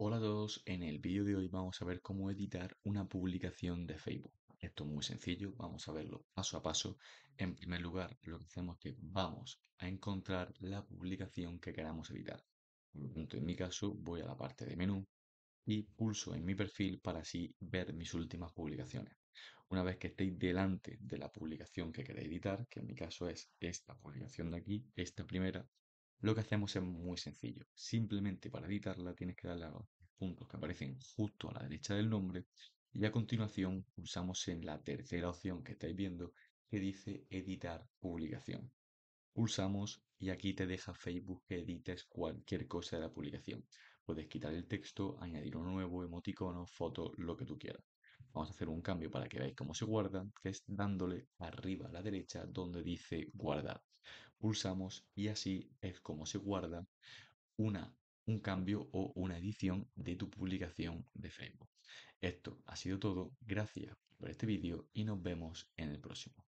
Hola a todos, en el vídeo de hoy vamos a ver cómo editar una publicación de Facebook. Esto es muy sencillo, vamos a verlo paso a paso. En primer lugar, lo que hacemos es que vamos a encontrar la publicación que queramos editar. En mi caso, voy a la parte de menú y pulso en mi perfil para así ver mis últimas publicaciones. Una vez que estéis delante de la publicación que queréis editar, que en mi caso es esta publicación de aquí, esta primera, lo que hacemos es muy sencillo. Simplemente para editarla tienes que darle a los puntos que aparecen justo a la derecha del nombre y a continuación pulsamos en la tercera opción que estáis viendo que dice editar publicación. Pulsamos y aquí te deja Facebook que edites cualquier cosa de la publicación. Puedes quitar el texto, añadir un nuevo emoticono, foto, lo que tú quieras. Vamos a hacer un cambio para que veáis cómo se guarda, que es dándole arriba a la derecha donde dice guardar. Pulsamos y así es como se guarda un cambio o una edición de tu publicación de Facebook. Esto ha sido todo, gracias por este vídeo y nos vemos en el próximo.